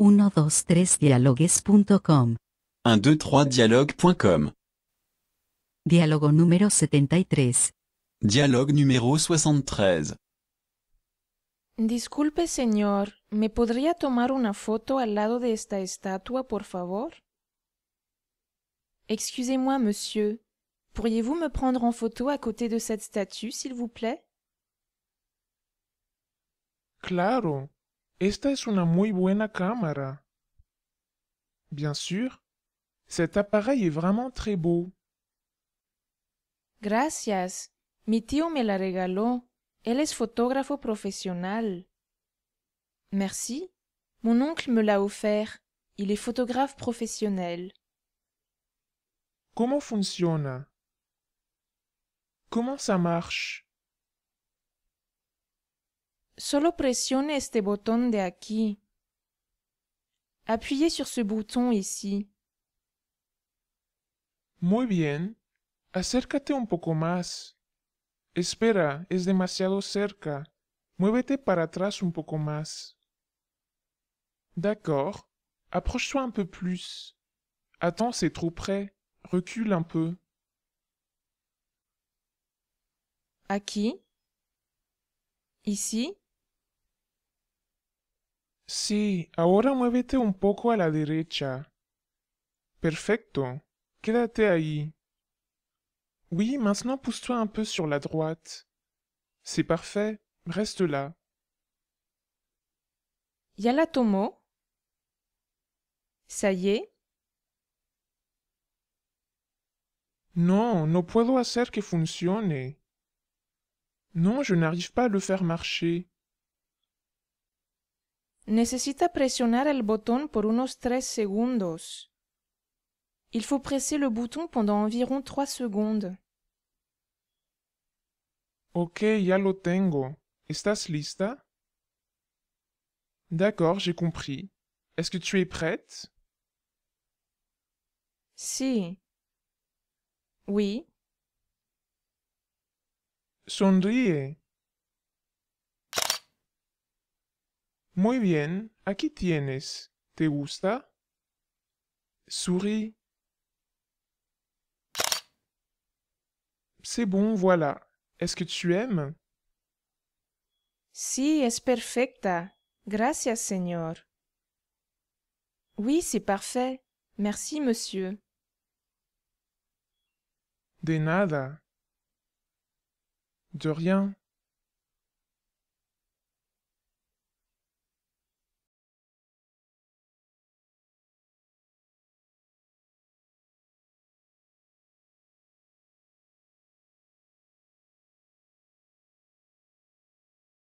123dialogues.com. 123dialogue.com. Diálogo número 73. Dialogue numéro 73. Disculpe, señor, ¿me podría tomar una foto al lado de esta estatua, por favor? Excusez-moi, monsieur, pourriez-vous me prendre en photo à côté de cette statue, s'il vous plaît? Claro, Esta es una muy buena cámara. Bien sûr, cet appareil est vraiment très beau. Gracias. Mi tío me la regaló. Él es fotógrafo profesional. Merci. Mon oncle me l'a offert. Il est photographe professionnel. Comment fonctionne Comment ça marche Solo presione este botón de aquí. Appuyez sur ce bouton ici. Muy bien. Acércate un poco más. Espera, es demasiado cerca. Muévete para atrás un poco más. D'accord. Approche-toi un peu plus. Attends, c'est trop près. Recule un peu. Aquí. Ici. Si. ahora muévete un poco a la derecha. Perfecto. Quédate ahí. Oui, maintenant pousse-toi un peu sur la droite. C'est parfait. Reste là. la Tomo. Ça y est. Non, no puedo hacer que funcione. Non, je n'arrive pas à le faire marcher. Necesita presionar el botón por unos tres segundos. Il faut presser le bouton pendant environ trois secondes. Ok, ya lo tengo. ¿Estás lista? D'accord, j'ai compris. Est-ce que tu es prête? Si. Oui. Sonríe. Muy bien, aquí tienes. ¿Te gusta? Souris. C'est bon, voilà. Est-ce que tu aimes? Si, es perfecta. Gracias, señor. Oui, c'est parfait. Merci, monsieur. De nada. De rien.